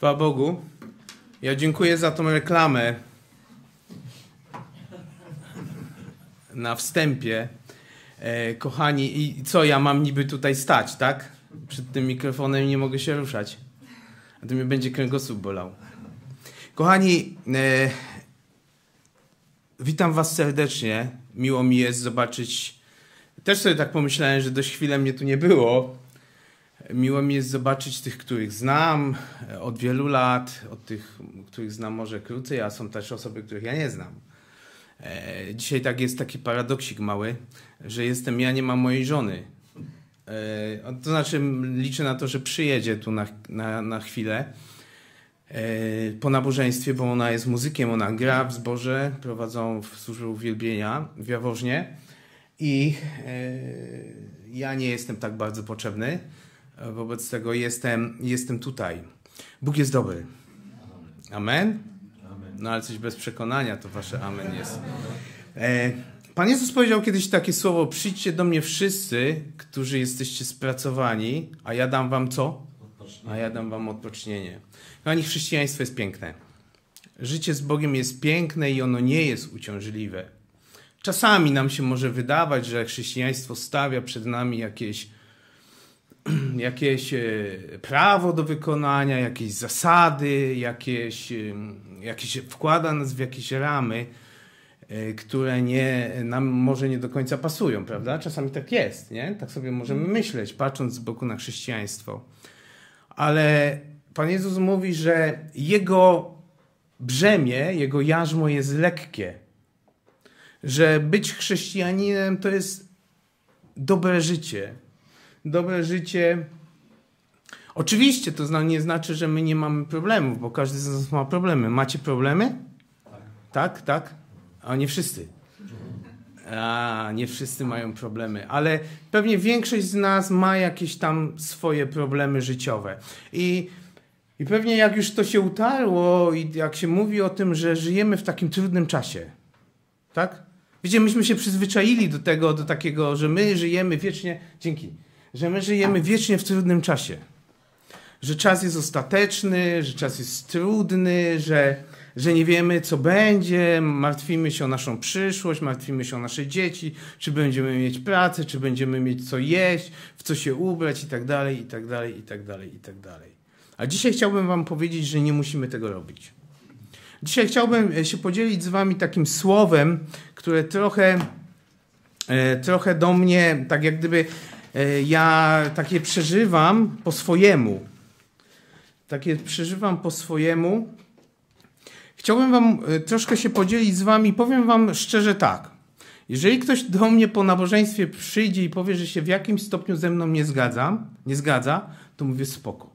Chwała Bogu. Ja dziękuję za tą reklamę na wstępie. E, kochani, i co ja mam niby tutaj stać, tak? Przed tym mikrofonem nie mogę się ruszać. A to mnie będzie kręgosłup bolał. Kochani, e, witam Was serdecznie. Miło mi jest zobaczyć. Też sobie tak pomyślałem, że dość chwilę mnie tu nie było Miło mi jest zobaczyć tych, których znam e, od wielu lat, od tych, których znam może krócej, a są też osoby, których ja nie znam. E, dzisiaj tak jest taki paradoksik mały, że jestem ja, nie mam mojej żony. E, to znaczy liczę na to, że przyjedzie tu na, na, na chwilę po nabożeństwie, bo ona jest muzykiem, ona gra w zborze, prowadzą w służbę uwielbienia w Jaworznie i ja nie jestem tak bardzo potrzebny Wobec tego jestem, jestem tutaj. Bóg jest dobry. Amen? No ale coś bez przekonania to wasze amen jest. E, Pan Jezus powiedział kiedyś takie słowo: Przyjdźcie do mnie wszyscy, którzy jesteście spracowani, a ja dam wam co? A ja dam wam odpocznienie. Kochani, chrześcijaństwo jest piękne. Życie z Bogiem jest piękne i ono nie jest uciążliwe. Czasami nam się może wydawać, że chrześcijaństwo stawia przed nami jakieś jakieś e, prawo do wykonania, jakieś zasady, jakieś, e, jakieś wkłada nas w jakieś ramy, e, które nie, nam może nie do końca pasują, prawda? Czasami tak jest, nie? Tak sobie możemy mm. myśleć, patrząc z boku na chrześcijaństwo. Ale Pan Jezus mówi, że Jego brzemię, Jego jarzmo jest lekkie. Że być chrześcijaninem to jest dobre życie, dobre życie. Oczywiście to nie znaczy, że my nie mamy problemów, bo każdy z nas ma problemy. Macie problemy? Tak, tak. tak? A nie wszyscy. A, nie wszyscy mają problemy, ale pewnie większość z nas ma jakieś tam swoje problemy życiowe. I, I pewnie jak już to się utarło i jak się mówi o tym, że żyjemy w takim trudnym czasie, tak? Wiecie, myśmy się przyzwyczaili do tego, do takiego, że my żyjemy wiecznie. Dzięki że my żyjemy wiecznie w trudnym czasie. Że czas jest ostateczny, że czas jest trudny, że, że nie wiemy, co będzie, martwimy się o naszą przyszłość, martwimy się o nasze dzieci, czy będziemy mieć pracę, czy będziemy mieć co jeść, w co się ubrać i tak dalej, i tak dalej, i tak dalej, i tak dalej. A dzisiaj chciałbym Wam powiedzieć, że nie musimy tego robić. Dzisiaj chciałbym e, się podzielić z Wami takim słowem, które trochę, e, trochę do mnie, tak jak gdyby E, ja takie przeżywam po swojemu. Takie przeżywam po swojemu. Chciałbym Wam e, troszkę się podzielić z Wami. Powiem Wam szczerze tak. Jeżeli ktoś do mnie po nabożeństwie przyjdzie i powie, że się w jakimś stopniu ze mną nie zgadza, nie zgadza, to mówię spoko.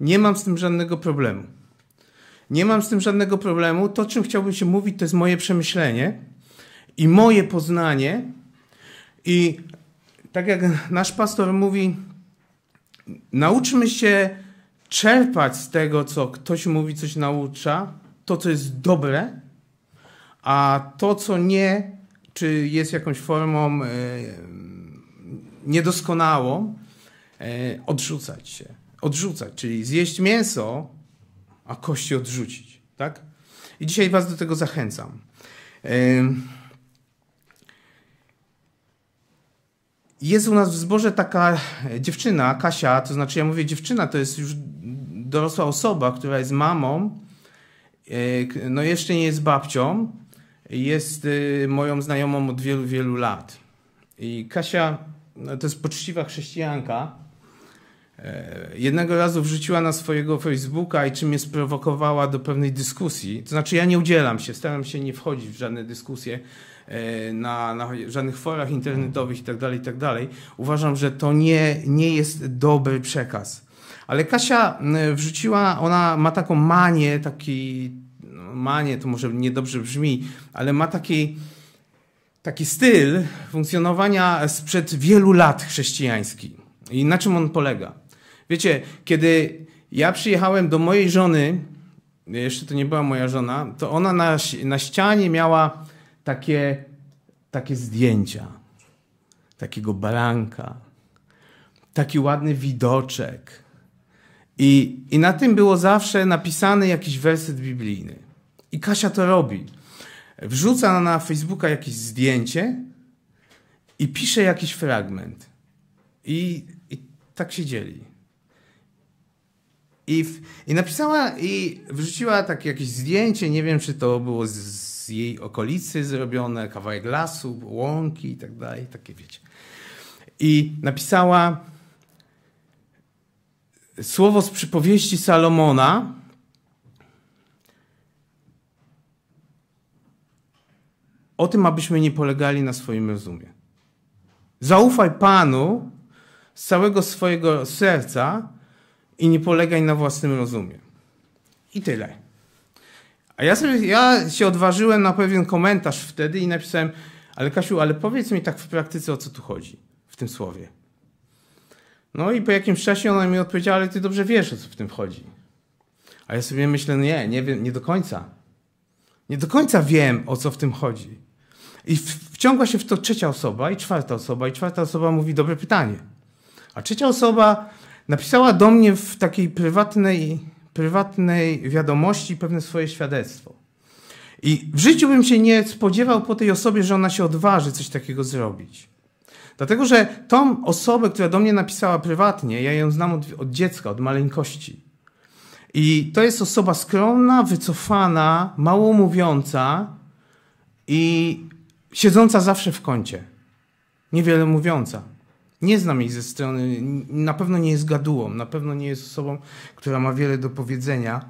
Nie mam z tym żadnego problemu. Nie mam z tym żadnego problemu. To, czym chciałbym się mówić, to jest moje przemyślenie i moje poznanie. I tak jak nasz pastor mówi, nauczmy się czerpać z tego, co ktoś mówi, coś naucza, to, co jest dobre, a to, co nie, czy jest jakąś formą e, niedoskonałą, e, odrzucać się. Odrzucać, czyli zjeść mięso, a kości odrzucić, tak? I dzisiaj Was do tego zachęcam. jest u nas w zborze taka dziewczyna, Kasia, to znaczy ja mówię dziewczyna, to jest już dorosła osoba, która jest mamą, e, no jeszcze nie jest babcią, jest e, moją znajomą od wielu, wielu lat. I Kasia no to jest poczciwa chrześcijanka. E, jednego razu wrzuciła na swojego Facebooka i czym mnie sprowokowała do pewnej dyskusji. To znaczy, ja nie udzielam się, staram się nie wchodzić w żadne dyskusje, E, na, na żadnych forach internetowych itd., tak itd. Tak Uważam, że to nie, nie jest dobry przekaz. Ale Kasia wrzuciła, ona ma taką manię, taki no, manię, to może niedobrze brzmi, ale ma taki, taki styl funkcjonowania sprzed wielu lat chrześcijański. I na czym on polega? Wiecie, kiedy ja przyjechałem do mojej żony, jeszcze to nie była moja żona, to ona na, na ścianie miała takie, takie zdjęcia, takiego baranka, taki ładny widoczek. I, I na tym było zawsze napisany jakiś werset biblijny. I Kasia to robi. Wrzuca na Facebooka jakieś zdjęcie i pisze jakiś fragment. I, i tak się dzieli. I, w, I napisała i wrzuciła takie jakieś zdjęcie, nie wiem czy to było z, z jej okolicy zrobione, kawałek lasu, łąki i tak dalej, takie wiecie. I napisała słowo z przypowieści Salomona. O tym, abyśmy nie polegali na swoim rozumie. Zaufaj Panu z całego swojego serca i nie polegaj na własnym rozumie. I tyle. A ja, sobie, ja się odważyłem na pewien komentarz wtedy i napisałem, ale Kasiu, ale powiedz mi tak w praktyce, o co tu chodzi w tym słowie. No i po jakimś czasie ona mi odpowiedziała, ale ty dobrze wiesz, o co w tym chodzi. A ja sobie myślę, nie, nie wiem, nie do końca. Nie do końca wiem, o co w tym chodzi. I wciąga się w to trzecia osoba, i czwarta osoba, i czwarta osoba mówi dobre pytanie. A trzecia osoba napisała do mnie w takiej prywatnej prywatnej wiadomości pewne swoje świadectwo. I w życiu bym się nie spodziewał po tej osobie, że ona się odważy coś takiego zrobić. Dlatego, że tą osobę, która do mnie napisała prywatnie, ja ją znam od, od dziecka, od maleńkości. I to jest osoba skromna, wycofana, mało mówiąca i siedząca zawsze w kącie. Niewiele mówiąca. Nie znam jej ze strony, na pewno nie jest gadułą, na pewno nie jest osobą, która ma wiele do powiedzenia.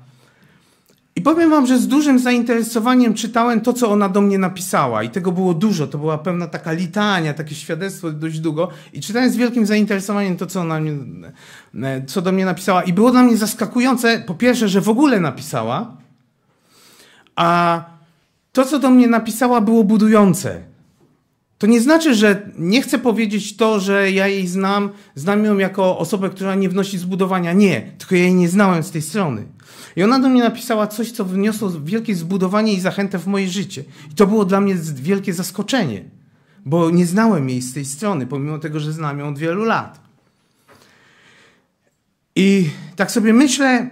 I powiem wam, że z dużym zainteresowaniem czytałem to, co ona do mnie napisała i tego było dużo, to była pewna taka litania, takie świadectwo dość długo i czytałem z wielkim zainteresowaniem to, co ona mnie, co do mnie napisała i było dla mnie zaskakujące, po pierwsze, że w ogóle napisała, a to, co do mnie napisała, było budujące. To nie znaczy, że nie chcę powiedzieć to, że ja jej znam, znam ją jako osobę, która nie wnosi zbudowania. Nie, tylko ja jej nie znałem z tej strony. I ona do mnie napisała coś, co wniosło wielkie zbudowanie i zachętę w moje życie. I to było dla mnie wielkie zaskoczenie, bo nie znałem jej z tej strony, pomimo tego, że znam ją od wielu lat. I tak sobie myślę,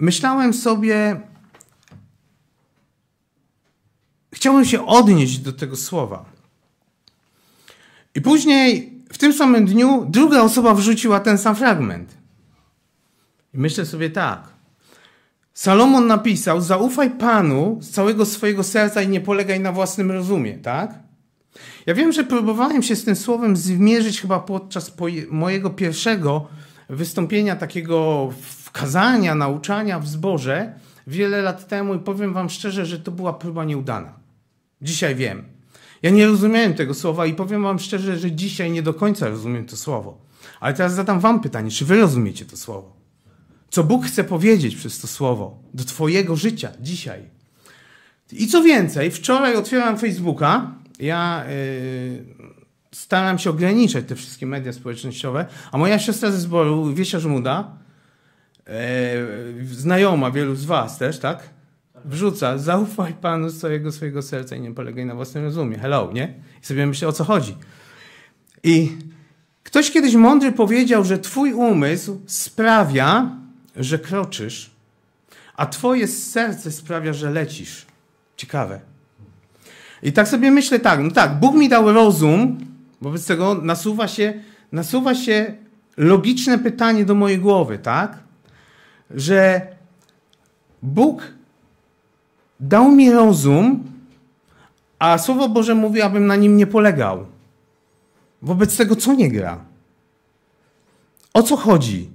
myślałem sobie, chciałem się odnieść do tego słowa. I później w tym samym dniu druga osoba wrzuciła ten sam fragment. I myślę sobie tak. Salomon napisał: Zaufaj Panu z całego swojego serca i nie polegaj na własnym rozumie, tak? Ja wiem, że próbowałem się z tym słowem zmierzyć chyba podczas mojego pierwszego wystąpienia, takiego kazania, nauczania w zborze wiele lat temu i powiem Wam szczerze, że to była próba nieudana. Dzisiaj wiem. Ja nie rozumiałem tego słowa i powiem wam szczerze, że dzisiaj nie do końca rozumiem to słowo. Ale teraz zadam wam pytanie, czy wy rozumiecie to słowo? Co Bóg chce powiedzieć przez to słowo do twojego życia dzisiaj? I co więcej, wczoraj otwieram Facebooka. Ja yy, staram się ograniczać te wszystkie media społecznościowe, a moja siostra ze zboru, Wiesia Żmuda, yy, znajoma wielu z was też, tak? wrzuca, zaufaj Panu z całego swojego serca i nie polegaj na własnym rozumie. Hello, nie? I sobie myślę, o co chodzi. I ktoś kiedyś mądry powiedział, że twój umysł sprawia, że kroczysz, a twoje serce sprawia, że lecisz. Ciekawe. I tak sobie myślę tak, no tak, Bóg mi dał rozum, wobec tego nasuwa się, nasuwa się logiczne pytanie do mojej głowy, tak? Że Bóg Dał mi rozum, a Słowo Boże mówi, abym na nim nie polegał. Wobec tego, co nie gra? O co chodzi?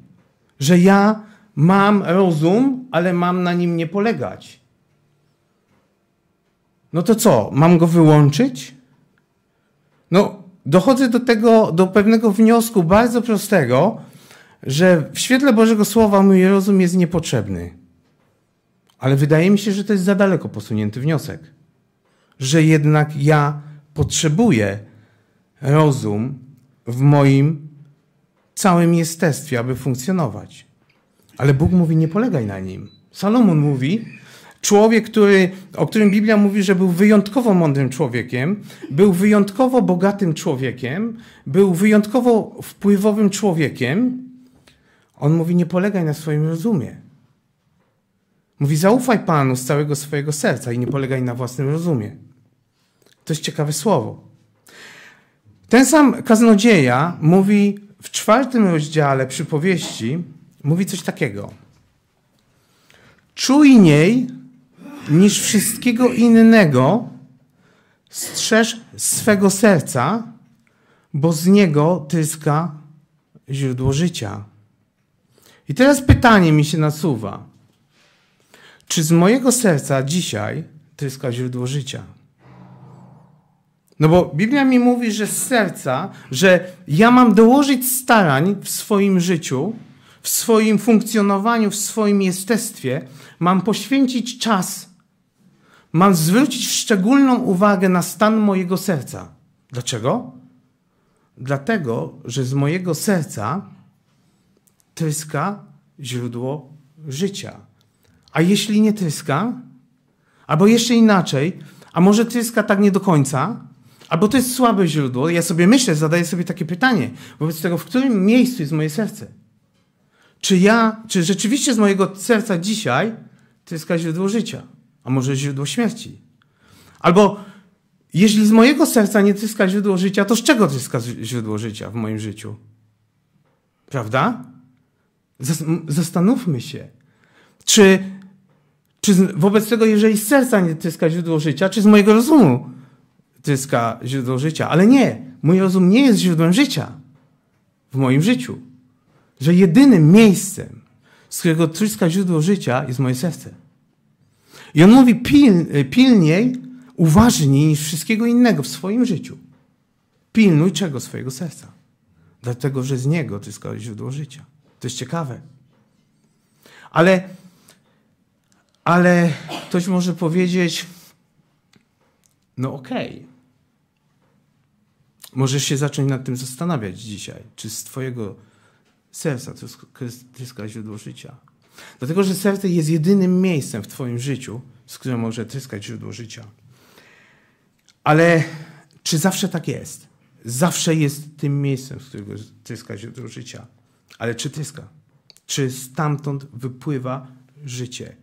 Że ja mam rozum, ale mam na nim nie polegać. No to co? Mam go wyłączyć? No, dochodzę do tego, do pewnego wniosku bardzo prostego, że w świetle Bożego Słowa mój rozum jest niepotrzebny. Ale wydaje mi się, że to jest za daleko posunięty wniosek. Że jednak ja potrzebuję rozum w moim całym jestestwie, aby funkcjonować. Ale Bóg mówi, nie polegaj na nim. Salomon mówi, człowiek, który, o którym Biblia mówi, że był wyjątkowo mądrym człowiekiem, był wyjątkowo bogatym człowiekiem, był wyjątkowo wpływowym człowiekiem, on mówi, nie polegaj na swoim rozumie. Mówi, zaufaj Panu z całego swojego serca i nie polegaj na własnym rozumie. To jest ciekawe słowo. Ten sam kaznodzieja mówi w czwartym rozdziale przypowieści, mówi coś takiego. Czujniej niż wszystkiego innego strzeż swego serca, bo z niego tryska źródło życia. I teraz pytanie mi się nasuwa. Czy z mojego serca dzisiaj tryska źródło życia? No bo Biblia mi mówi, że z serca, że ja mam dołożyć starań w swoim życiu, w swoim funkcjonowaniu, w swoim jestestwie, mam poświęcić czas, mam zwrócić szczególną uwagę na stan mojego serca. Dlaczego? Dlatego, że z mojego serca tryska źródło życia. A jeśli nie tryska? Albo jeszcze inaczej, a może tryska tak nie do końca? Albo to jest słabe źródło? Ja sobie myślę, zadaję sobie takie pytanie, wobec tego, w którym miejscu jest moje serce? Czy ja, czy rzeczywiście z mojego serca dzisiaj tryska źródło życia? A może źródło śmierci? Albo jeśli z mojego serca nie tryska źródło życia, to z czego tryska źródło życia w moim życiu? Prawda? Zastanówmy się, czy czy z, wobec tego, jeżeli z serca nie tyska źródło życia, czy z mojego rozumu tyska źródło życia? Ale nie, mój rozum nie jest źródłem życia w moim życiu. Że jedynym miejscem, z którego tryska źródło życia, jest moje serce. I on mówi pil, pilniej, uważniej niż wszystkiego innego w swoim życiu. Pilnuj czego? Swojego serca. Dlatego, że z niego tryska źródło życia. To jest ciekawe. Ale ale ktoś może powiedzieć, no okej. Okay. Możesz się zacząć nad tym zastanawiać dzisiaj, czy z Twojego serca to tryska źródło życia. Dlatego, że serce jest jedynym miejscem w Twoim życiu, z którym może tryskać źródło życia. Ale czy zawsze tak jest? Zawsze jest tym miejscem, z którego tryska źródło życia. Ale czy tryska? Czy stamtąd wypływa życie?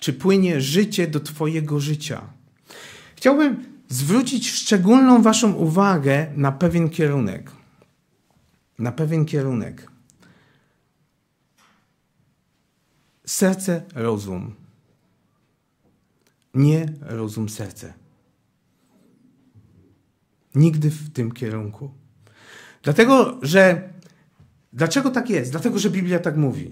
czy płynie życie do Twojego życia. Chciałbym zwrócić szczególną Waszą uwagę na pewien kierunek. Na pewien kierunek. Serce, rozum. Nie rozum, serce. Nigdy w tym kierunku. Dlatego, że. Dlaczego tak jest? Dlatego, że Biblia tak mówi.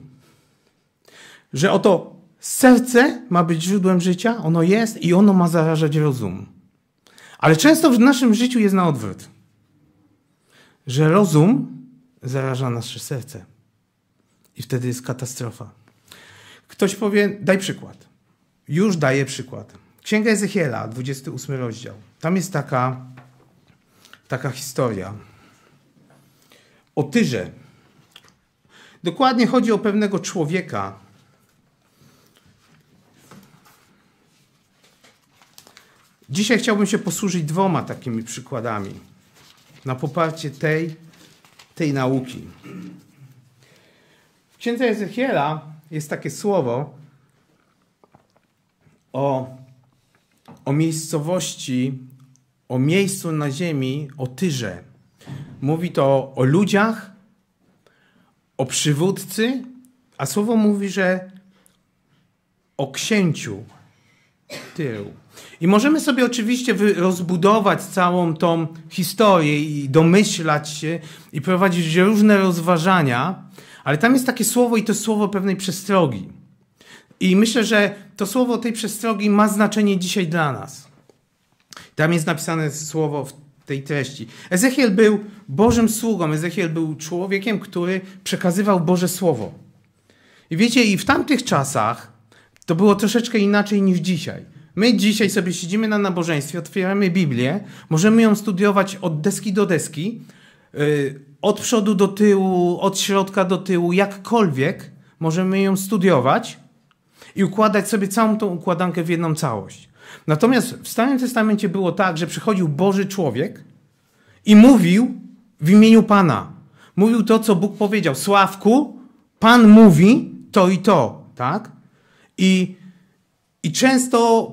Że oto Serce ma być źródłem życia, ono jest i ono ma zarażać rozum. Ale często w naszym życiu jest na odwrót, że rozum zaraża nasze serce. I wtedy jest katastrofa. Ktoś powie, daj przykład. Już daję przykład. Księga Ezechiela, 28 rozdział. Tam jest taka, taka historia o Tyrze. Dokładnie chodzi o pewnego człowieka, Dzisiaj chciałbym się posłużyć dwoma takimi przykładami na poparcie tej, tej nauki. W księdze Ezechiela jest takie słowo o, o miejscowości, o miejscu na ziemi, o Tyrze. Mówi to o ludziach, o przywódcy, a słowo mówi, że o księciu, tył. I możemy sobie oczywiście rozbudować całą tą historię i domyślać się i prowadzić różne rozważania, ale tam jest takie słowo i to słowo pewnej przestrogi. I myślę, że to słowo tej przestrogi ma znaczenie dzisiaj dla nas. Tam jest napisane słowo w tej treści. Ezechiel był Bożym sługą, Ezechiel był człowiekiem, który przekazywał Boże Słowo. I wiecie, i w tamtych czasach to było troszeczkę inaczej niż dzisiaj. My dzisiaj sobie siedzimy na nabożeństwie, otwieramy Biblię, możemy ją studiować od deski do deski, y, od przodu do tyłu, od środka do tyłu, jakkolwiek możemy ją studiować i układać sobie całą tą układankę w jedną całość. Natomiast w Starym Testamencie było tak, że przychodził Boży człowiek i mówił w imieniu Pana. Mówił to, co Bóg powiedział. Sławku, Pan mówi to i to, tak? I, i często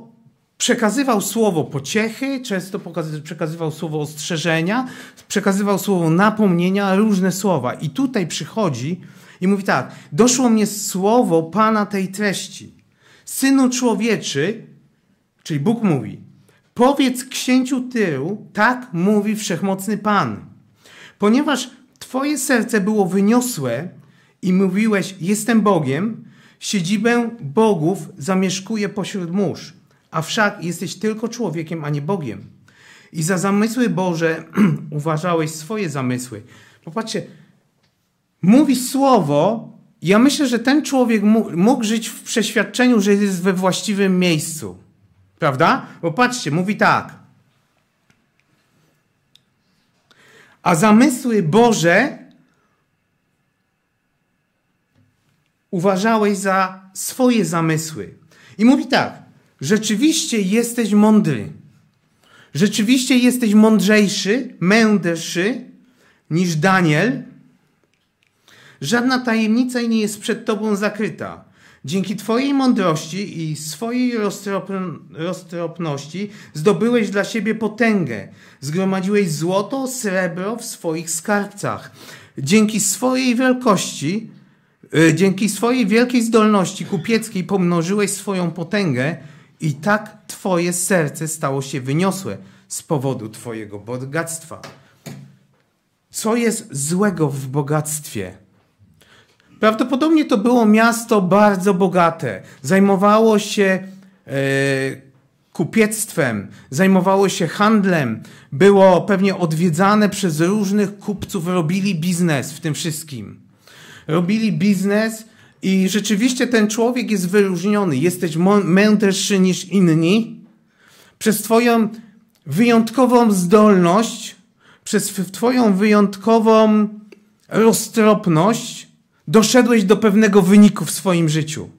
przekazywał słowo pociechy, często przekazywał słowo ostrzeżenia, przekazywał słowo napomnienia, różne słowa. I tutaj przychodzi i mówi tak: Doszło mnie słowo Pana tej treści. Synu człowieczy, czyli Bóg mówi: Powiedz księciu Tyru, tak mówi wszechmocny Pan. Ponieważ Twoje serce było wyniosłe i mówiłeś: Jestem Bogiem, Siedzibę bogów zamieszkuje pośród mórz, a wszak jesteś tylko człowiekiem, a nie Bogiem. I za zamysły Boże uważałeś swoje zamysły. Popatrzcie, mówi słowo, ja myślę, że ten człowiek mógł żyć w przeświadczeniu, że jest we właściwym miejscu. Prawda? Bo patrzcie, mówi tak. A zamysły Boże uważałeś za swoje zamysły. I mówi tak: rzeczywiście jesteś mądry. Rzeczywiście jesteś mądrzejszy, mędrszy niż Daniel. Żadna tajemnica nie jest przed tobą zakryta. Dzięki Twojej mądrości i swojej roztropności zdobyłeś dla siebie potęgę. Zgromadziłeś złoto, srebro w swoich skarbcach. Dzięki swojej wielkości Y, dzięki swojej wielkiej zdolności kupieckiej pomnożyłeś swoją potęgę i tak twoje serce stało się wyniosłe z powodu twojego bogactwa. Co jest złego w bogactwie? Prawdopodobnie to było miasto bardzo bogate. Zajmowało się e, kupiectwem, zajmowało się handlem, było pewnie odwiedzane przez różnych kupców, robili biznes w tym wszystkim robili biznes i rzeczywiście ten człowiek jest wyróżniony. Jesteś mędrszy niż inni przez Twoją wyjątkową zdolność, przez Twoją wyjątkową roztropność doszedłeś do pewnego wyniku w swoim życiu.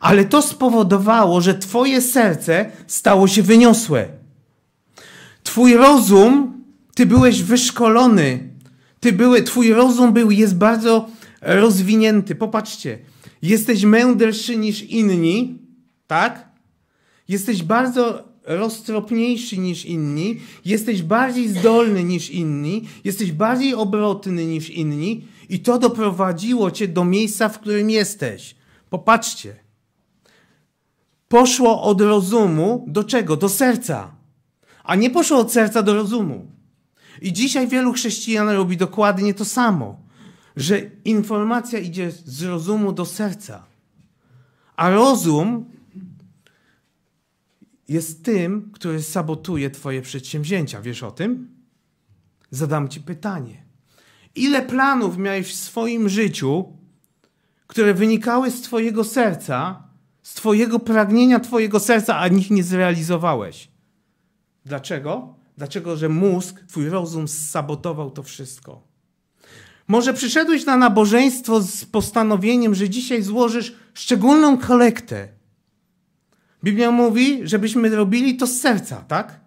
Ale to spowodowało, że Twoje serce stało się wyniosłe. Twój rozum, Ty byłeś wyszkolony ty były, twój rozum był, jest bardzo rozwinięty. Popatrzcie, jesteś mędrszy niż inni, tak? Jesteś bardzo roztropniejszy niż inni, jesteś bardziej zdolny niż inni, jesteś bardziej obrotny niż inni i to doprowadziło cię do miejsca, w którym jesteś. Popatrzcie. Poszło od rozumu do czego? Do serca. A nie poszło od serca do rozumu. I dzisiaj wielu chrześcijan robi dokładnie to samo, że informacja idzie z rozumu do serca, a rozum jest tym, który sabotuje Twoje przedsięwzięcia. Wiesz o tym? Zadam Ci pytanie. Ile planów miałeś w swoim życiu, które wynikały z Twojego serca, z Twojego pragnienia Twojego serca, a nich nie zrealizowałeś? Dlaczego? Dlaczego? Że mózg, twój rozum sabotował to wszystko. Może przyszedłeś na nabożeństwo z postanowieniem, że dzisiaj złożysz szczególną kolektę. Biblia mówi, żebyśmy robili to z serca, tak?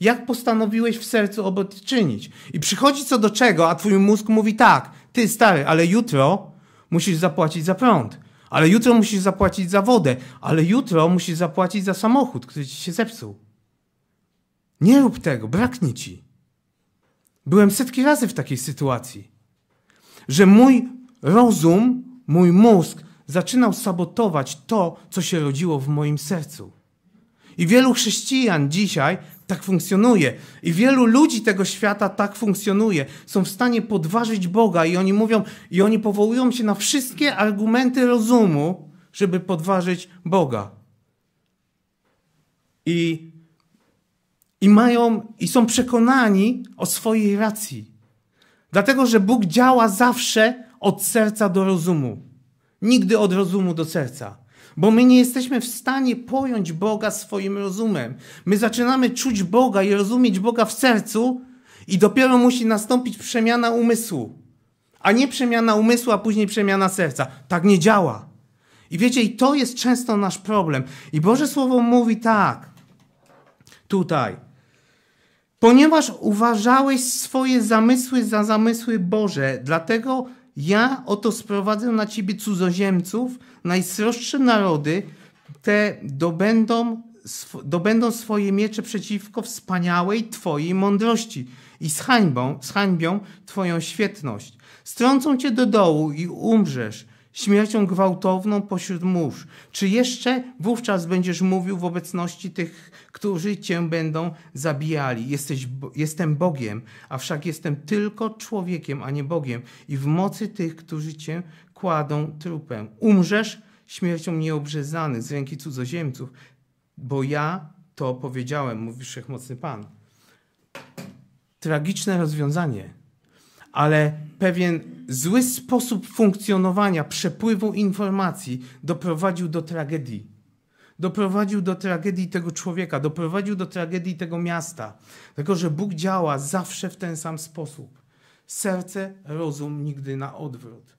Jak postanowiłeś w sercu obot czynić? I przychodzi co do czego, a twój mózg mówi tak, ty stary, ale jutro musisz zapłacić za prąd, ale jutro musisz zapłacić za wodę, ale jutro musisz zapłacić za samochód, który ci się zepsuł. Nie rób tego, braknie ci. Byłem setki razy w takiej sytuacji, że mój rozum, mój mózg zaczynał sabotować to, co się rodziło w moim sercu. I wielu chrześcijan dzisiaj tak funkcjonuje. I wielu ludzi tego świata tak funkcjonuje. Są w stanie podważyć Boga i oni mówią, i oni powołują się na wszystkie argumenty rozumu, żeby podważyć Boga. I i mają i są przekonani o swojej racji. Dlatego, że Bóg działa zawsze od serca do rozumu. Nigdy od rozumu do serca. Bo my nie jesteśmy w stanie pojąć Boga swoim rozumem. My zaczynamy czuć Boga i rozumieć Boga w sercu, i dopiero musi nastąpić przemiana umysłu. A nie przemiana umysłu, a później przemiana serca. Tak nie działa. I wiecie, i to jest często nasz problem. I Boże Słowo mówi tak. Tutaj ponieważ uważałeś swoje zamysły za zamysły Boże, dlatego ja oto sprowadzę na ciebie cudzoziemców, najsroższe narody, te dobędą, sw dobędą swoje miecze przeciwko wspaniałej Twojej mądrości i z hańbą, z hańbią Twoją świetność. Strącą Cię do dołu i umrzesz, śmiercią gwałtowną pośród mórz? Czy jeszcze wówczas będziesz mówił w obecności tych, którzy cię będą zabijali? Jesteś, jestem Bogiem, a wszak jestem tylko człowiekiem, a nie Bogiem, i w mocy tych, którzy cię kładą trupem. Umrzesz śmiercią nieobrzezanych z ręki cudzoziemców, bo ja to powiedziałem, mówi wszechmocny Pan. Tragiczne rozwiązanie ale pewien zły sposób funkcjonowania przepływu informacji doprowadził do tragedii. Doprowadził do tragedii tego człowieka, doprowadził do tragedii tego miasta. Tylko, że Bóg działa zawsze w ten sam sposób. Serce, rozum nigdy na odwrót.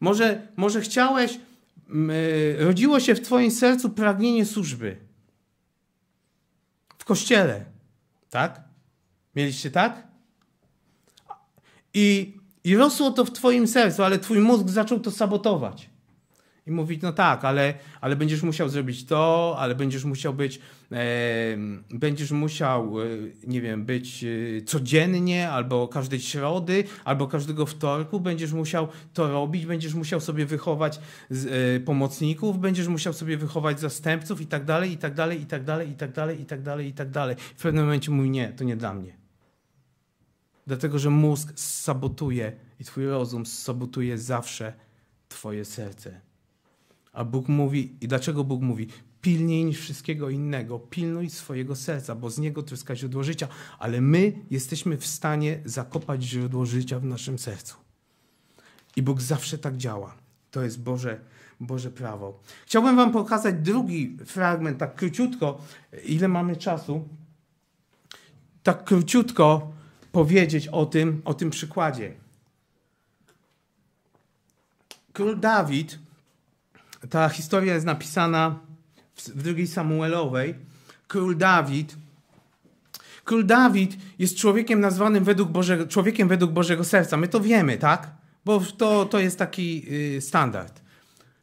Może, może chciałeś, mm, e, rodziło się w Twoim sercu pragnienie służby. W kościele, tak? Mieliście tak? I, I rosło to w twoim sercu, ale twój mózg zaczął to sabotować. I mówić, no tak, ale, ale będziesz musiał zrobić to, ale będziesz musiał być, e, będziesz musiał, e, nie wiem, być e, codziennie, albo każdej środy, albo każdego wtorku, będziesz musiał to robić, będziesz musiał sobie wychować z, e, pomocników, będziesz musiał sobie wychować zastępców i tak dalej, i tak dalej, i tak dalej, i tak dalej, i tak dalej, i tak dalej. W pewnym momencie mówi, nie, to nie dla mnie. Dlatego, że mózg sabotuje i twój rozum sabotuje zawsze twoje serce. A Bóg mówi, i dlaczego Bóg mówi? Pilniej niż wszystkiego innego, pilnuj swojego serca, bo z niego tryska źródło życia, ale my jesteśmy w stanie zakopać źródło życia w naszym sercu. I Bóg zawsze tak działa. To jest Boże, Boże prawo. Chciałbym Wam pokazać drugi fragment, tak króciutko, ile mamy czasu. Tak króciutko, powiedzieć o tym, o tym przykładzie. Król Dawid, ta historia jest napisana w drugiej Samuelowej. Król Dawid, król Dawid jest człowiekiem nazwanym według Bożego, człowiekiem według Bożego serca. My to wiemy, tak? Bo to, to jest taki yy, standard.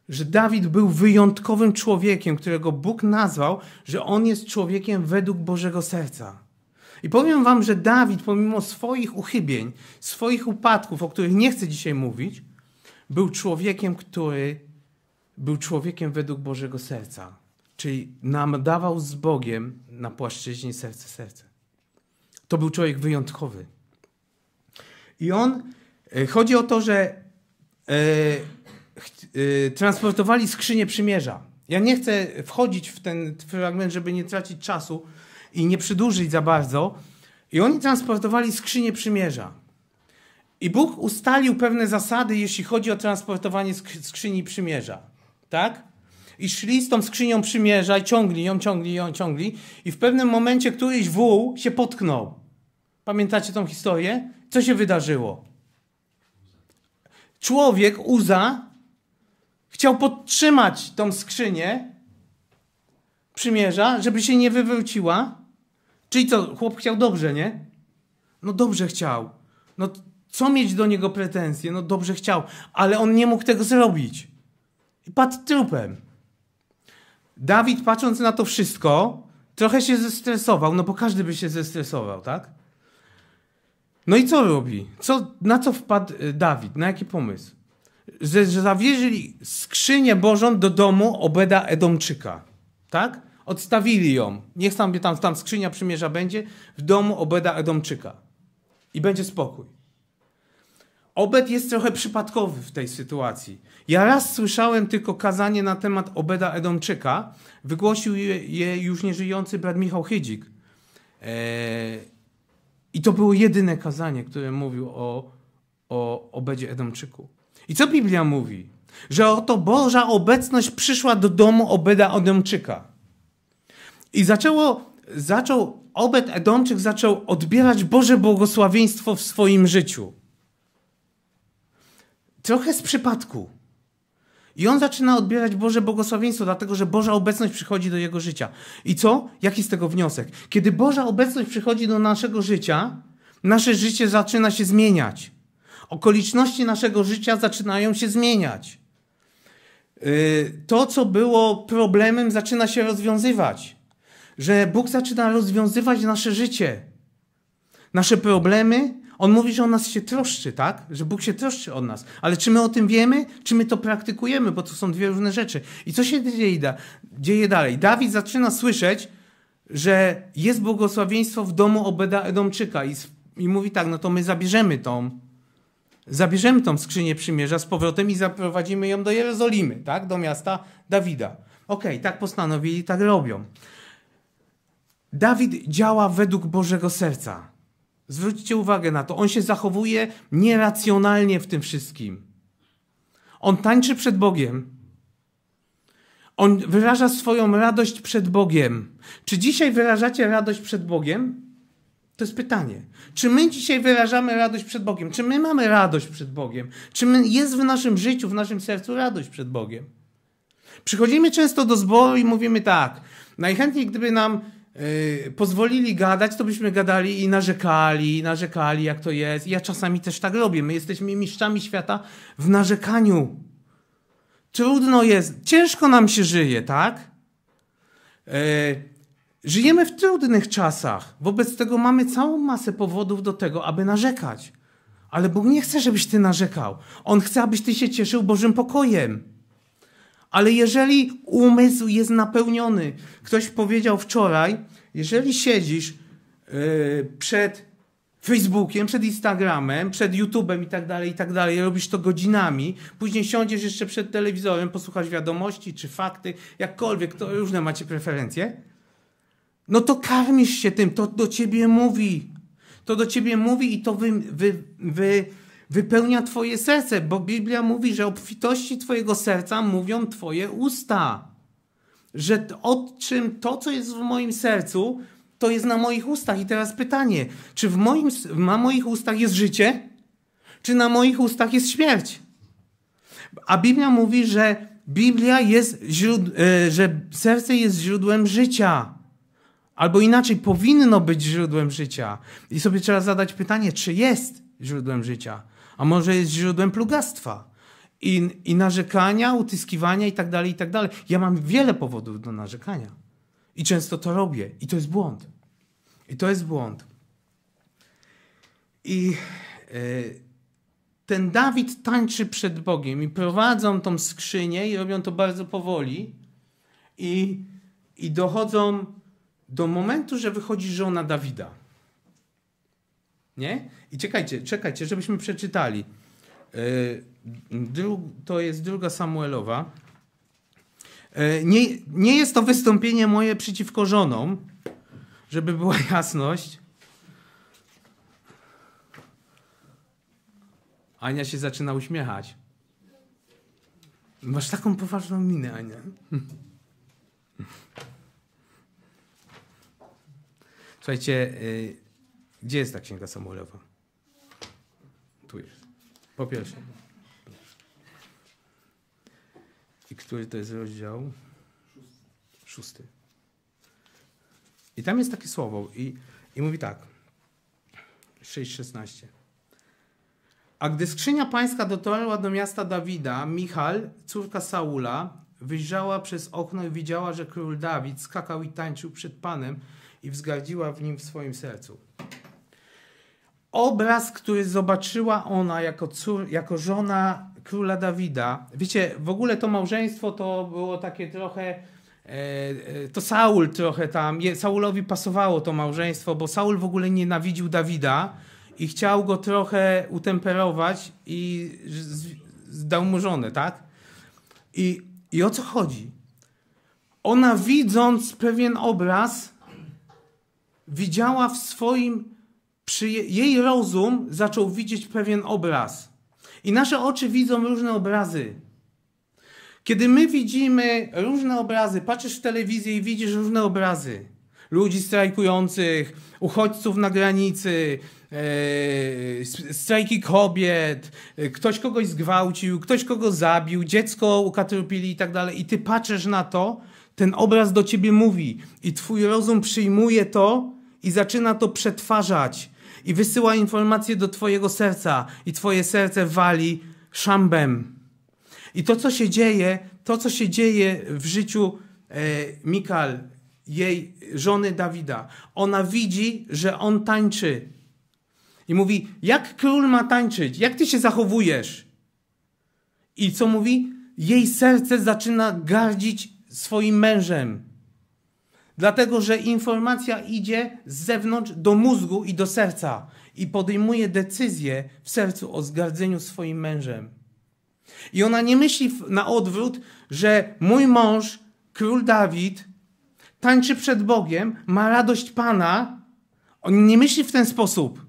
Że Dawid był wyjątkowym człowiekiem, którego Bóg nazwał, że on jest człowiekiem według Bożego serca. I powiem wam, że Dawid, pomimo swoich uchybień, swoich upadków, o których nie chcę dzisiaj mówić, był człowiekiem, który był człowiekiem według Bożego serca. Czyli nam dawał z Bogiem na płaszczyźnie serce serce. To był człowiek wyjątkowy. I on, e, chodzi o to, że yy, transportowali skrzynię przymierza. Ja nie chcę wchodzić w ten fragment, żeby nie tracić czasu, i nie przydłużyć za bardzo. I oni transportowali skrzynię przymierza. I Bóg ustalił pewne zasady, jeśli chodzi o transportowanie skrzyni przymierza. Tak? I szli z tą skrzynią przymierza i ciągli ją, ciągli ją, ciągli. I w pewnym momencie któryś wół się potknął. Pamiętacie tą historię? Co się wydarzyło? Człowiek, Uza, chciał podtrzymać tą skrzynię przymierza, żeby się nie wywróciła Czyli co, chłop chciał dobrze, nie? No dobrze chciał. No co mieć do niego pretensje? No dobrze chciał, ale on nie mógł tego zrobić. I padł trupem. Dawid patrząc na to wszystko, trochę się zestresował, no bo każdy by się zestresował, tak? No i co robi? Co, na co wpadł y, Dawid? Na jaki pomysł? Że, że zawierzyli skrzynię Bożą do domu Obeda Edomczyka, tak? Odstawili ją. Niech tam, tam, tam skrzynia przymierza będzie w domu Obeda Edomczyka. I będzie spokój. Obed jest trochę przypadkowy w tej sytuacji. Ja raz słyszałem tylko kazanie na temat Obeda Edomczyka. Wygłosił je, je już nieżyjący brat Michał Chydzik. Eee, I to było jedyne kazanie, które mówił o, o Obedzie Edomczyku. I co Biblia mówi? Że oto Boża obecność przyszła do domu Obeda Edomczyka. I zaczęło, zaczął, obet Edomczyk zaczął odbierać Boże błogosławieństwo w swoim życiu. Trochę z przypadku. I on zaczyna odbierać Boże błogosławieństwo, dlatego że Boża obecność przychodzi do jego życia. I co? Jaki z tego wniosek? Kiedy Boża obecność przychodzi do naszego życia, nasze życie zaczyna się zmieniać. Okoliczności naszego życia zaczynają się zmieniać. Y, to, co było problemem, zaczyna się rozwiązywać że Bóg zaczyna rozwiązywać nasze życie, nasze problemy. On mówi, że o nas się troszczy, tak? Że Bóg się troszczy o nas. Ale czy my o tym wiemy? Czy my to praktykujemy? Bo to są dwie różne rzeczy. I co się dzieje, dzieje dalej? Dawid zaczyna słyszeć, że jest błogosławieństwo w domu Obeda Edomczyka i, i mówi tak, no to my zabierzemy tą zabierzemy tą skrzynię przymierza z powrotem i zaprowadzimy ją do Jerozolimy, tak? Do miasta Dawida. Okej, okay, tak postanowili, tak robią. Dawid działa według Bożego serca. Zwróćcie uwagę na to. On się zachowuje nieracjonalnie w tym wszystkim. On tańczy przed Bogiem. On wyraża swoją radość przed Bogiem. Czy dzisiaj wyrażacie radość przed Bogiem? To jest pytanie. Czy my dzisiaj wyrażamy radość przed Bogiem? Czy my mamy radość przed Bogiem? Czy jest w naszym życiu, w naszym sercu radość przed Bogiem? Przychodzimy często do zboru i mówimy tak. Najchętniej, gdyby nam Yy, pozwolili gadać, to byśmy gadali i narzekali, i narzekali, jak to jest. I ja czasami też tak robię. My jesteśmy mistrzami świata w narzekaniu. Trudno jest, ciężko nam się żyje, tak? Yy, żyjemy w trudnych czasach. Wobec tego mamy całą masę powodów do tego, aby narzekać. Ale Bóg nie chce, żebyś ty narzekał. On chce, abyś ty się cieszył Bożym pokojem. Ale jeżeli umysł jest napełniony, ktoś powiedział wczoraj, jeżeli siedzisz yy, przed Facebookiem, przed Instagramem, przed YouTubem i tak dalej, i tak dalej. Robisz to godzinami. Później siądziesz jeszcze przed telewizorem, posłuchasz wiadomości czy fakty, jakkolwiek, to różne macie preferencje. No to karmisz się tym, to do ciebie mówi. To do ciebie mówi i to wy, wy, wy wypełnia Twoje serce, bo Biblia mówi, że obfitości Twojego serca mówią Twoje usta. Że od czym to, co jest w moim sercu, to jest na moich ustach. I teraz pytanie, czy w moim, na moich ustach jest życie, czy na moich ustach jest śmierć? A Biblia mówi, że Biblia jest, e, że serce jest źródłem życia. Albo inaczej, powinno być źródłem życia. I sobie trzeba zadać pytanie, czy jest źródłem życia a może jest źródłem plugastwa i, i narzekania, utyskiwania i tak dalej, i tak dalej. Ja mam wiele powodów do narzekania i często to robię i to jest błąd. I to jest błąd. I yy, ten Dawid tańczy przed Bogiem i prowadzą tą skrzynię i robią to bardzo powoli i, i dochodzą do momentu, że wychodzi żona Dawida. Nie? I czekajcie, czekajcie, żebyśmy przeczytali. E, to jest druga Samuelowa. E, nie, nie jest to wystąpienie moje przeciwko żonom, żeby była jasność. Ania się zaczyna uśmiechać. Masz taką poważną minę, Ania. Słuchajcie, e, gdzie jest ta księga Samuelowa? Tu jest. Po pierwsze. I który to jest rozdział? Szósty. I tam jest takie słowo i, i mówi tak. 6,16. A gdy skrzynia pańska dotarła do miasta Dawida, Michal, córka Saula, wyjrzała przez okno i widziała, że król Dawid skakał i tańczył przed Panem i wzgardziła w nim w swoim sercu obraz, który zobaczyła ona jako, cór, jako żona króla Dawida. Wiecie, w ogóle to małżeństwo to było takie trochę. E, e, to Saul trochę tam, Saulowi pasowało to małżeństwo, bo Saul w ogóle nienawidził Dawida i chciał go trochę utemperować i zdał mu żonę, tak? I, I o co chodzi? Ona widząc pewien obraz, widziała w swoim przy jej rozum zaczął widzieć pewien obraz. I nasze oczy widzą różne obrazy. Kiedy my widzimy różne obrazy, patrzysz w telewizję i widzisz różne obrazy ludzi strajkujących, uchodźców na granicy, e, strajki kobiet, e, ktoś kogoś zgwałcił, ktoś kogo zabił, dziecko ukatrupili i tak dalej. I ty patrzysz na to, ten obraz do ciebie mówi i twój rozum przyjmuje to i zaczyna to przetwarzać i wysyła informacje do Twojego serca, i Twoje serce wali szambem. I to, co się dzieje, to, co się dzieje w życiu e, Mikal, jej żony Dawida, ona widzi, że on tańczy. I mówi: Jak król ma tańczyć? Jak ty się zachowujesz? I co mówi? Jej serce zaczyna gardzić swoim mężem. Dlatego, że informacja idzie z zewnątrz do mózgu i do serca i podejmuje decyzję w sercu o zgardzeniu swoim mężem. I ona nie myśli na odwrót, że mój mąż, król Dawid, tańczy przed Bogiem, ma radość Pana. On nie myśli w ten sposób,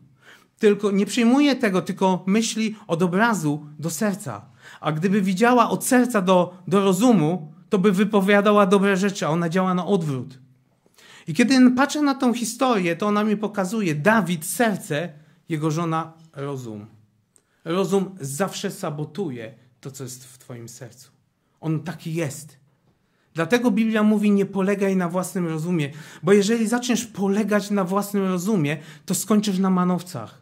tylko nie przyjmuje tego, tylko myśli od obrazu do serca. A gdyby widziała od serca do, do rozumu, to by wypowiadała dobre rzeczy, a ona działa na odwrót. I kiedy patrzę na tą historię, to ona mi pokazuje Dawid serce, jego żona rozum. Rozum zawsze sabotuje to, co jest w Twoim sercu. On taki jest. Dlatego Biblia mówi: nie polegaj na własnym rozumie, bo jeżeli zaczniesz polegać na własnym rozumie, to skończysz na manowcach.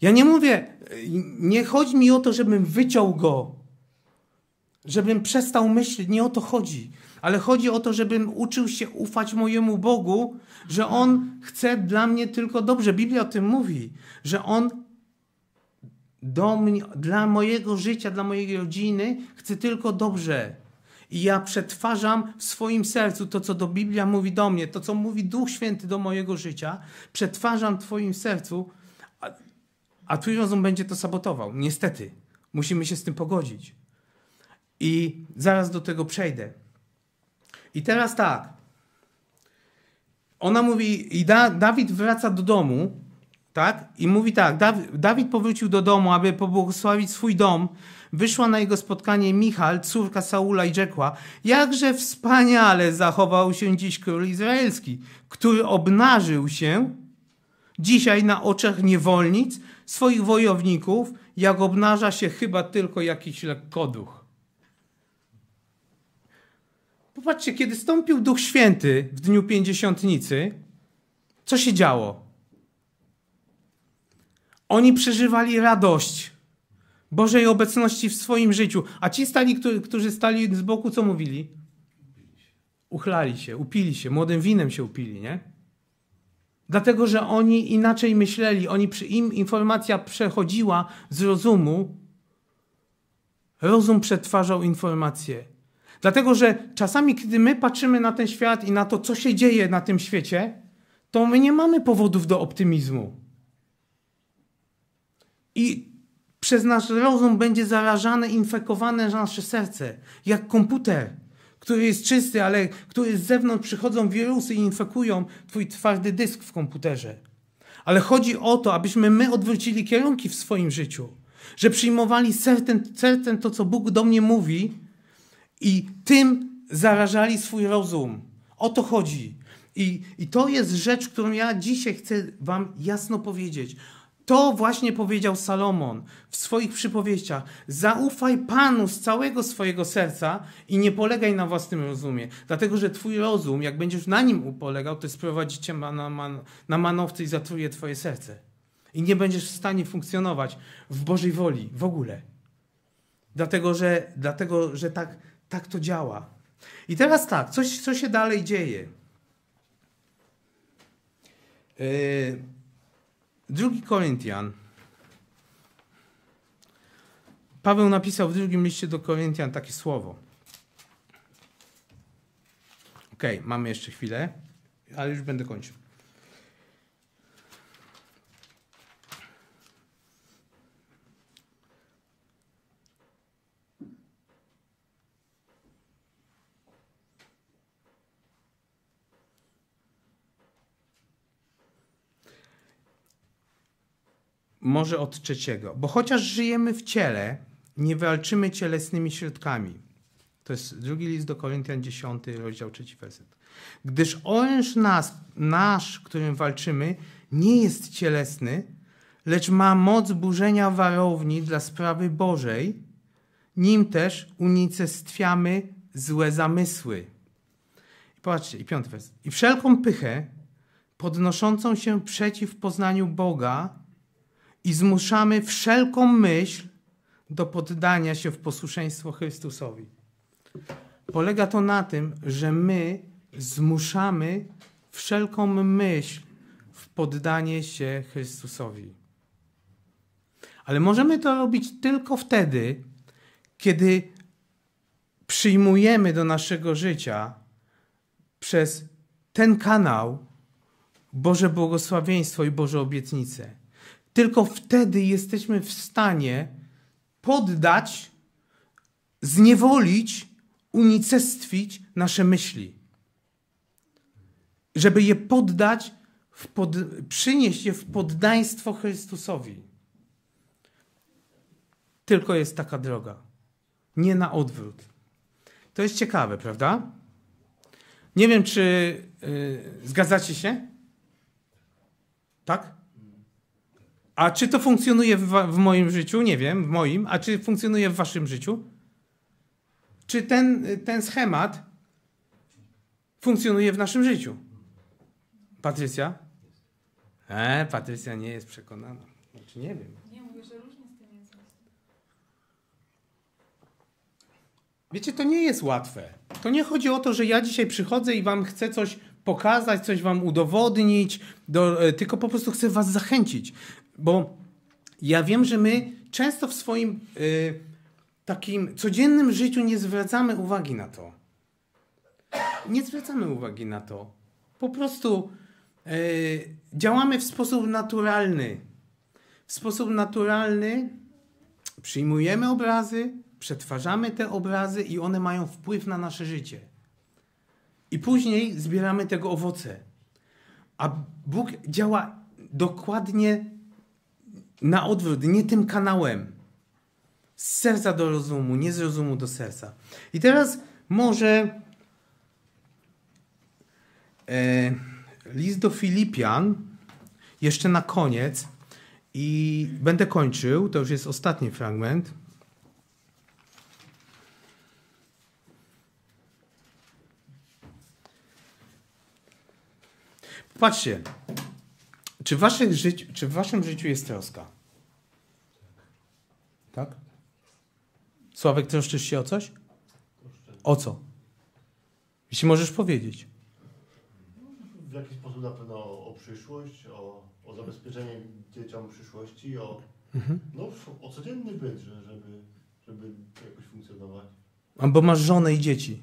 Ja nie mówię, nie chodzi mi o to, żebym wyciął go, żebym przestał myśleć. Nie o to chodzi ale chodzi o to, żebym uczył się ufać mojemu Bogu, że On chce dla mnie tylko dobrze. Biblia o tym mówi, że On do mnie, dla mojego życia, dla mojej rodziny chce tylko dobrze. I ja przetwarzam w swoim sercu to, co do Biblia mówi do mnie, to, co mówi Duch Święty do mojego życia, przetwarzam w Twoim sercu, a, a Twój rozum będzie to sabotował. Niestety, musimy się z tym pogodzić. I zaraz do tego przejdę. I teraz tak. Ona mówi, i da, Dawid wraca do domu, tak? I mówi tak, Dawid powrócił do domu, aby pobłogosławić swój dom. Wyszła na jego spotkanie Michal, córka Saula i rzekła, jakże wspaniale zachował się dziś król izraelski, który obnażył się dzisiaj na oczach niewolnic, swoich wojowników, jak obnaża się chyba tylko jakiś lekkoduch. Popatrzcie, kiedy stąpił Duch Święty w dniu pięćdziesiątnicy, co się działo? Oni przeżywali radość Bożej obecności w swoim życiu. A ci stali, którzy stali z boku, co mówili? Uchlali się, upili się, młodym winem się upili, nie? Dlatego, że oni inaczej myśleli, oni, im informacja przechodziła z rozumu, rozum przetwarzał informację Dlatego, że czasami, kiedy my patrzymy na ten świat i na to, co się dzieje na tym świecie, to my nie mamy powodów do optymizmu. I przez nasz rozum będzie zarażane, infekowane nasze serce, jak komputer, który jest czysty, ale który z zewnątrz przychodzą wirusy i infekują twój twardy dysk w komputerze. Ale chodzi o to, abyśmy my odwrócili kierunki w swoim życiu, że przyjmowali sercem, sercem to, co Bóg do mnie mówi, i tym zarażali swój rozum. O to chodzi. I, I to jest rzecz, którą ja dzisiaj chcę Wam jasno powiedzieć. To właśnie powiedział Salomon w swoich przypowieściach. Zaufaj Panu z całego swojego serca i nie polegaj na własnym rozumie. Dlatego, że Twój rozum, jak będziesz na nim upolegał, to sprowadzi Cię na, na manowce i zatruje Twoje serce. I nie będziesz w stanie funkcjonować w Bożej woli w ogóle. Dlatego, że, dlatego, że tak tak to działa. I teraz tak, coś, co się dalej dzieje. Yy, drugi Koryntian. Paweł napisał w drugim liście do Koryntian takie słowo. Ok, mamy jeszcze chwilę, ale już będę kończył. może od trzeciego. Bo chociaż żyjemy w ciele, nie walczymy cielesnymi środkami. To jest drugi list do Koryntian, 10, rozdział 3, werset. Gdyż oręż nas, nasz, którym walczymy, nie jest cielesny, lecz ma moc burzenia warowni dla sprawy Bożej, nim też unicestwiamy złe zamysły. I popatrzcie, i piąty werset. I wszelką pychę podnoszącą się przeciw poznaniu Boga i zmuszamy wszelką myśl do poddania się w posłuszeństwo Chrystusowi. Polega to na tym, że my zmuszamy wszelką myśl w poddanie się Chrystusowi. Ale możemy to robić tylko wtedy, kiedy przyjmujemy do naszego życia przez ten kanał Boże błogosławieństwo i Boże obietnice. Tylko wtedy jesteśmy w stanie poddać, zniewolić, unicestwić nasze myśli. Żeby je poddać, pod, przynieść je w poddaństwo Chrystusowi. Tylko jest taka droga. Nie na odwrót. To jest ciekawe, prawda? Nie wiem, czy yy, zgadzacie się? Tak? A czy to funkcjonuje w, w, moim życiu? Nie wiem, w moim. A czy funkcjonuje w waszym życiu? Czy ten, ten schemat funkcjonuje w naszym życiu? Patrycja? E, Patrycja nie jest przekonana. Znaczy nie wiem. Nie, mówię, że różnie z tym jest. Wiecie, to nie jest łatwe. To nie chodzi o to, że ja dzisiaj przychodzę i wam chcę coś pokazać, coś wam udowodnić, do, e, tylko po prostu chcę was zachęcić. Bo ja wiem, że my często w swoim y, takim codziennym życiu nie zwracamy uwagi na to. Nie zwracamy uwagi na to. Po prostu y, działamy w sposób naturalny. W sposób naturalny przyjmujemy obrazy, przetwarzamy te obrazy i one mają wpływ na nasze życie. I później zbieramy tego owoce. A Bóg działa dokładnie na odwrót, nie tym kanałem. Z serca do rozumu, nie z rozumu do serca. I teraz może e, list do Filipian, jeszcze na koniec, i będę kończył, to już jest ostatni fragment. Patrzcie, czy w, życiu, czy w waszym życiu jest troska? Tak? Sławek, troszczysz się o coś? O co? Jeśli możesz powiedzieć. W jakiś sposób na pewno o, o przyszłość, o, o, zabezpieczenie dzieciom przyszłości, o, mhm. no, o codzienny byt, żeby, żeby jakoś funkcjonować. Albo masz żonę i dzieci.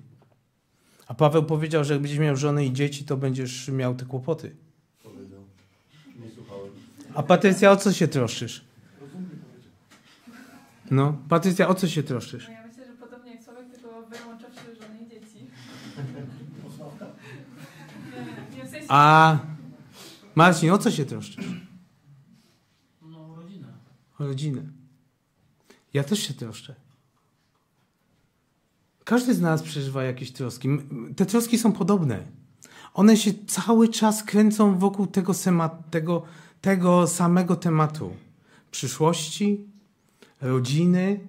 A Paweł powiedział, że jak będziesz miał żonę i dzieci, to będziesz miał te kłopoty. A Patrycja, o co się troszczysz? No, Patrycja, o co się troszczysz? No ja myślę, że podobnie jak Sławek, tylko się żony i dzieci. Nie, nie w sensie... A Marcin, o co się troszczysz? No, o rodzinę. O rodzinę. Ja też się troszczę. Każdy z nas przeżywa jakieś troski. Te troski są podobne. One się cały czas kręcą wokół tego tematu, tego, tego samego tematu przyszłości, rodziny,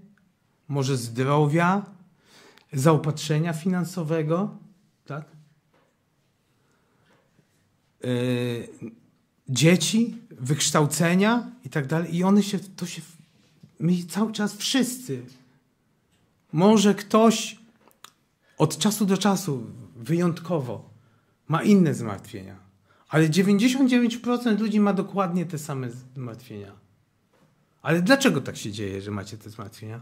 może zdrowia, zaopatrzenia finansowego, tak? Yy, dzieci, wykształcenia i tak dalej. I one się, to się, my cały czas wszyscy. Może ktoś od czasu do czasu wyjątkowo ma inne zmartwienia ale 99% ludzi ma dokładnie te same zmartwienia. Ale dlaczego tak się dzieje, że macie te zmartwienia?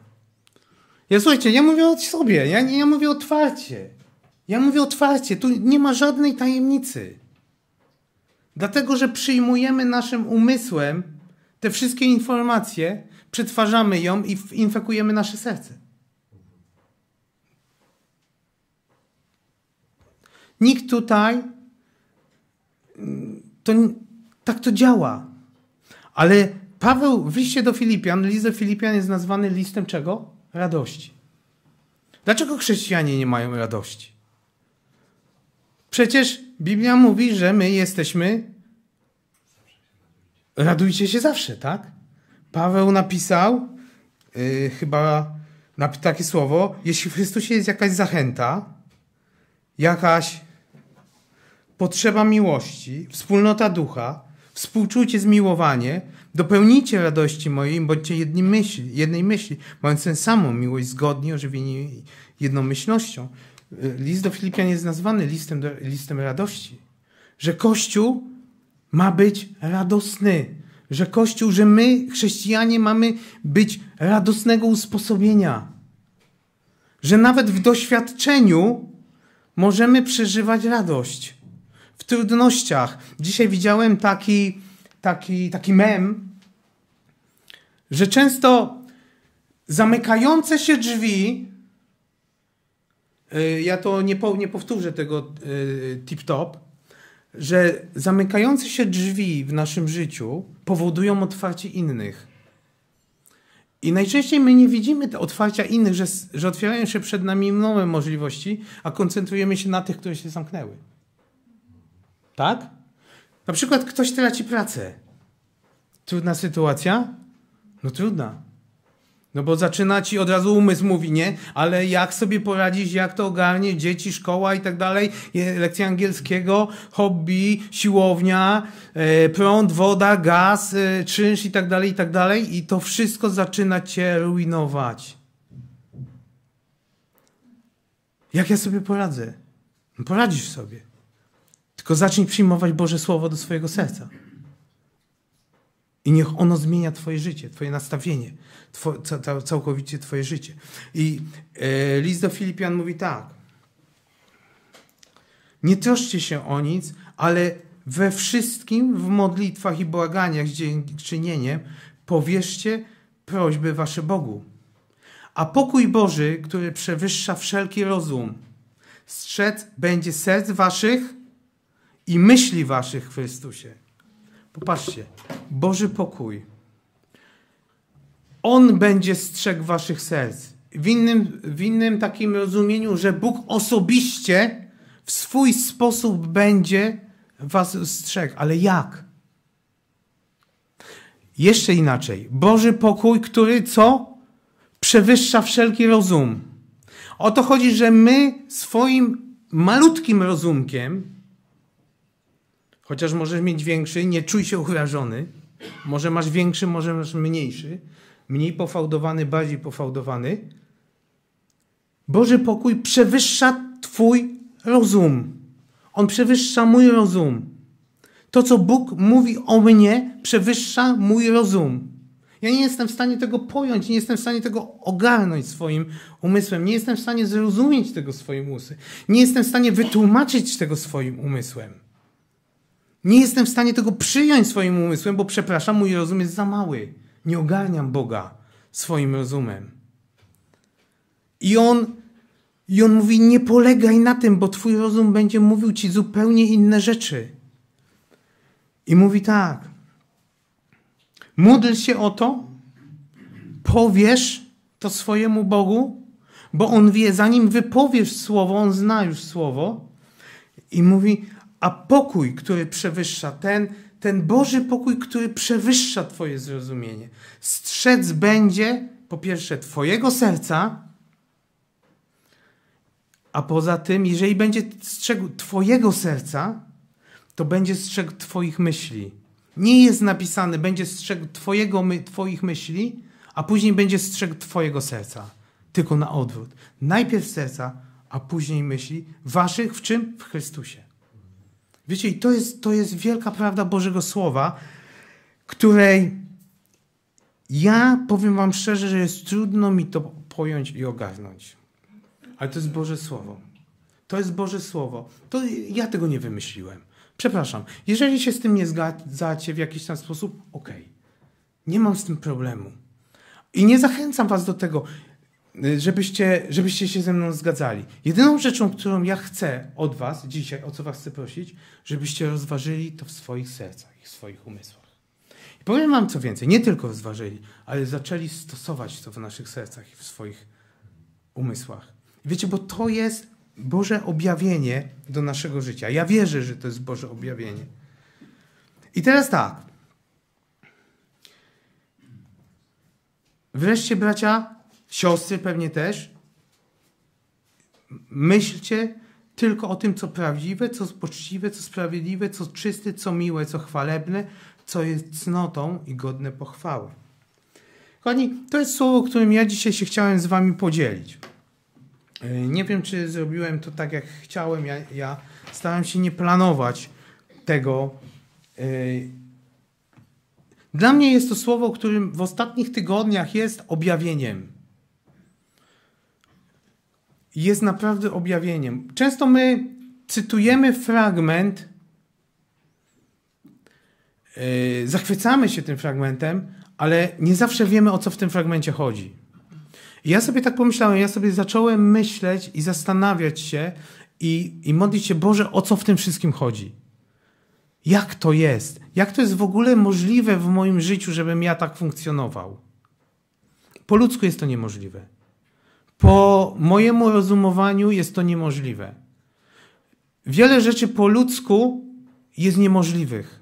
Ja słuchajcie, ja mówię o sobie, ja, ja mówię otwarcie. Ja mówię otwarcie, tu nie ma żadnej tajemnicy. Dlatego, że przyjmujemy naszym umysłem te wszystkie informacje, przetwarzamy ją i infekujemy nasze serce. Nikt tutaj to tak to działa. Ale Paweł w liście do Filipian, list do Filipian jest nazwany listem czego? Radości. Dlaczego chrześcijanie nie mają radości? Przecież Biblia mówi, że my jesteśmy. Radujcie się zawsze, tak? Paweł napisał yy, chyba takie słowo: Jeśli w Chrystusie jest jakaś zachęta, jakaś potrzeba miłości, wspólnota ducha, współczujcie zmiłowanie, dopełnijcie radości mojej, bądźcie jedni myśli, jednej myśli, mając tę samą miłość zgodnie, ożywieni jednomyślnością. Y, list do Filipian jest nazwany listem, do, listem radości. Że Kościół ma być radosny. Że Kościół, że my, chrześcijanie, mamy być radosnego usposobienia. Że nawet w doświadczeniu możemy przeżywać radość w trudnościach. Dzisiaj widziałem taki, taki, taki mem, że często zamykające się drzwi, e, ja to nie, po, nie powtórzę tego e, tip-top, że zamykające się drzwi w naszym życiu powodują otwarcie innych. I najczęściej my nie widzimy te otwarcia innych, że, że otwierają się przed nami nowe możliwości, a koncentrujemy się na tych, które się zamknęły. Tak? Na przykład ktoś traci pracę. Trudna sytuacja? No trudna. No bo zaczyna ci od razu umysł mówi, nie? Ale jak sobie poradzić, jak to ogarnie, dzieci, szkoła i tak dalej, lekcja angielskiego, hobby, siłownia, e, prąd, woda, gaz, e, czynsz i tak dalej, i tak dalej. I to wszystko zaczyna cię ruinować. Jak ja sobie poradzę? No poradzisz sobie. Tylko zacznij przyjmować Boże Słowo do swojego serca. I niech ono zmienia Twoje życie, Twoje nastawienie, two, całkowicie Twoje życie. I e, list do Filipian mówi tak. Nie troszcie się o nic, ale we wszystkim w modlitwach i błaganiach z dziękczynieniem powierzcie prośby Wasze Bogu. A pokój Boży, który przewyższa wszelki rozum, strzec będzie serc Waszych i myśli waszych w Chrystusie. Popatrzcie, Boży pokój. On będzie strzegł waszych serc. W innym, w innym takim rozumieniu, że Bóg osobiście w swój sposób będzie was strzegł. Ale jak? Jeszcze inaczej. Boży pokój, który co? Przewyższa wszelki rozum. O to chodzi, że my swoim malutkim rozumkiem, Chociaż możesz mieć większy, nie czuj się urażony. Może masz większy, może masz mniejszy. Mniej pofałdowany, bardziej pofałdowany. Boży pokój przewyższa Twój rozum. On przewyższa mój rozum. To, co Bóg mówi o mnie, przewyższa mój rozum. Ja nie jestem w stanie tego pojąć, nie jestem w stanie tego ogarnąć swoim umysłem, nie jestem w stanie zrozumieć tego swoim umysłem, nie jestem w stanie wytłumaczyć tego swoim umysłem. Nie jestem w stanie tego przyjąć swoim umysłem, bo przepraszam, mój rozum jest za mały. Nie ogarniam Boga swoim rozumem. I on, I on mówi: Nie polegaj na tym, bo twój rozum będzie mówił ci zupełnie inne rzeczy. I mówi tak: Módl się o to, powiesz to swojemu Bogu, bo on wie, zanim wypowiesz słowo, on zna już słowo. I mówi: a pokój, który przewyższa ten, ten Boży pokój, który przewyższa Twoje zrozumienie, strzec będzie po pierwsze Twojego serca, a poza tym, jeżeli będzie strzegł Twojego serca, to będzie strzegł Twoich myśli. Nie jest napisane, będzie strzegł twojego, my, Twoich myśli, a później będzie strzegł Twojego serca. Tylko na odwrót. Najpierw serca, a później myśli. Waszych w czym? W Chrystusie. Wiecie, i to jest, to jest wielka prawda Bożego Słowa, której ja powiem Wam szczerze, że jest trudno mi to pojąć i ogarnąć. Ale to jest Boże Słowo. To jest Boże Słowo. To ja tego nie wymyśliłem. Przepraszam. Jeżeli się z tym nie zgadzacie w jakiś tam sposób, okej. Okay. Nie mam z tym problemu. I nie zachęcam Was do tego. Y, żebyście, żebyście się ze mną zgadzali. Jedyną rzeczą, którą ja chcę od was dzisiaj, o co was chcę prosić, żebyście rozważyli to w swoich sercach i w swoich umysłach. I powiem wam co więcej, nie tylko rozważyli, ale zaczęli stosować to w naszych sercach i w swoich umysłach. Wiecie, bo to jest Boże objawienie do naszego życia. Ja wierzę, że to jest Boże objawienie. I teraz tak. Wreszcie, bracia, siostry pewnie też. Myślcie tylko o tym, co prawdziwe, co poczciwe, co sprawiedliwe, co czyste, co miłe, co chwalebne, co jest cnotą i godne pochwały. Kochani, to jest słowo, którym ja dzisiaj się chciałem z wami podzielić. E, nie wiem, czy zrobiłem to tak, jak chciałem. Ja, ja starałem się nie planować tego. E, Dla mnie jest to słowo, którym w ostatnich tygodniach jest objawieniem jest naprawdę objawieniem. Często my cytujemy fragment, e, zachwycamy się tym fragmentem, ale nie zawsze wiemy, o co w tym fragmencie chodzi. I ja sobie tak pomyślałem, ja sobie zacząłem myśleć i zastanawiać się i, i modlić się, Boże, o co w tym wszystkim chodzi? Jak to jest? Jak to jest w ogóle możliwe w moim życiu, żebym ja tak funkcjonował? Po ludzku jest to niemożliwe. Po mojemu rozumowaniu jest to niemożliwe. Wiele rzeczy po ludzku jest niemożliwych.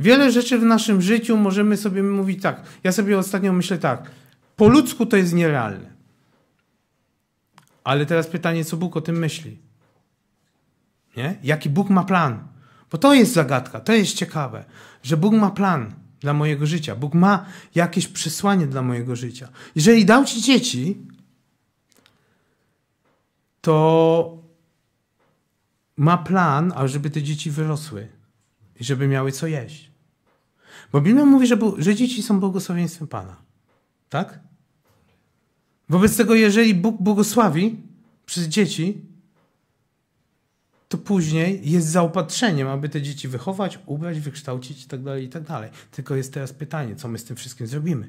Wiele rzeczy w naszym życiu możemy sobie mówić tak. Ja sobie ostatnio myślę tak. Po ludzku to jest nierealne. Ale teraz pytanie, co Bóg o tym myśli? Nie? Jaki Bóg ma plan? Bo to jest zagadka, to jest ciekawe, że Bóg ma plan dla mojego życia. Bóg ma jakieś przesłanie dla mojego życia. Jeżeli dał ci dzieci, to ma plan, ażeby te dzieci wyrosły i żeby miały co jeść. Bo Biblia mówi, że, że dzieci są błogosławieństwem Pana. Tak? Wobec tego, jeżeli Bóg błogosławi przez dzieci, to później jest zaopatrzeniem, aby te dzieci wychować, ubrać, wykształcić itd., tak tak dalej. Tylko jest teraz pytanie, co my z tym wszystkim zrobimy?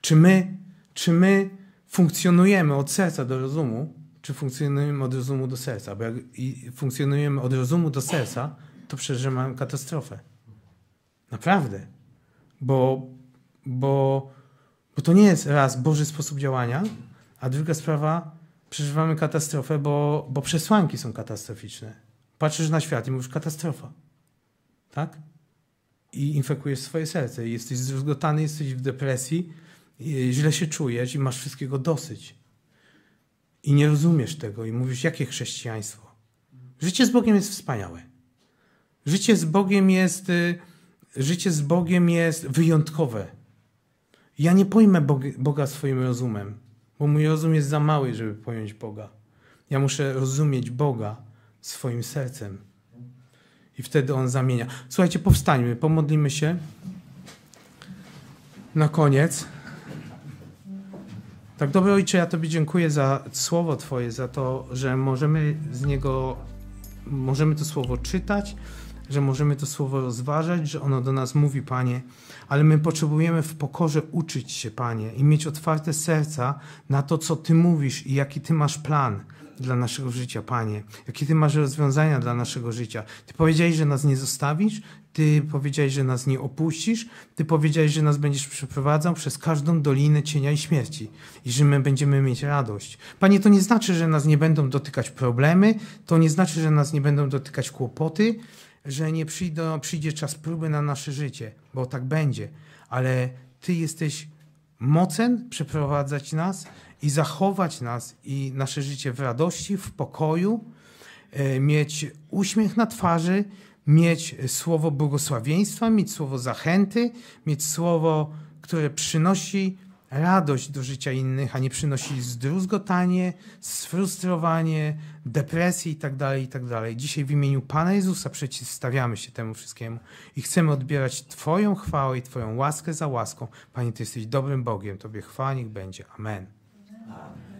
Czy my, czy my funkcjonujemy od serca do rozumu, czy funkcjonujemy od rozumu do serca? Bo jak funkcjonujemy od rozumu do serca, to przeżywamy katastrofę. Naprawdę. Bo, bo, bo to nie jest raz Boży sposób działania, a druga sprawa, przeżywamy katastrofę, bo, bo przesłanki są katastroficzne. Patrzysz na świat i mówisz katastrofa. Tak? I infekujesz swoje serce. Jesteś zdruzgotany, jesteś w depresji, źle się czujesz i masz wszystkiego dosyć. I nie rozumiesz tego i mówisz, jakie chrześcijaństwo. Życie z Bogiem jest wspaniałe. Życie z Bogiem jest, y, życie z Bogiem jest wyjątkowe. Ja nie pojmę Boga swoim rozumem bo mój rozum jest za mały, żeby pojąć Boga. Ja muszę rozumieć Boga swoim sercem. I wtedy On zamienia. Słuchajcie, powstańmy, pomodlimy się. Na koniec. Tak, dobry Ojcze, ja Tobie dziękuję za słowo Twoje, za to, że możemy z niego, możemy to słowo czytać, że możemy to słowo rozważać, że ono do nas mówi, Panie, ale my potrzebujemy w pokorze uczyć się, Panie, i mieć otwarte serca na to, co Ty mówisz i jaki Ty masz plan dla naszego życia, Panie. Jakie Ty masz rozwiązania dla naszego życia. Ty powiedziałeś, że nas nie zostawisz, Ty powiedziałeś, że nas nie opuścisz, Ty powiedziałeś, że nas będziesz przeprowadzał przez każdą dolinę cienia i śmierci i że my będziemy mieć radość. Panie, to nie znaczy, że nas nie będą dotykać problemy, to nie znaczy, że nas nie będą dotykać kłopoty, że nie przyjdą, przyjdzie czas próby na nasze życie, bo tak będzie, ale Ty jesteś mocen przeprowadzać nas i zachować nas i nasze życie w radości, w pokoju, e, mieć uśmiech na twarzy, mieć słowo błogosławieństwa, mieć słowo zachęty, mieć słowo, które przynosi radość do życia innych, a nie przynosi zdruzgotanie, sfrustrowanie, depresję itd., tak itd. Tak Dzisiaj w imieniu Pana Jezusa przeciwstawiamy się temu wszystkiemu i chcemy odbierać Twoją chwałę i Twoją łaskę za łaską. Panie, Ty jesteś dobrym Bogiem, Tobie chwała niech będzie. Amen. Amen.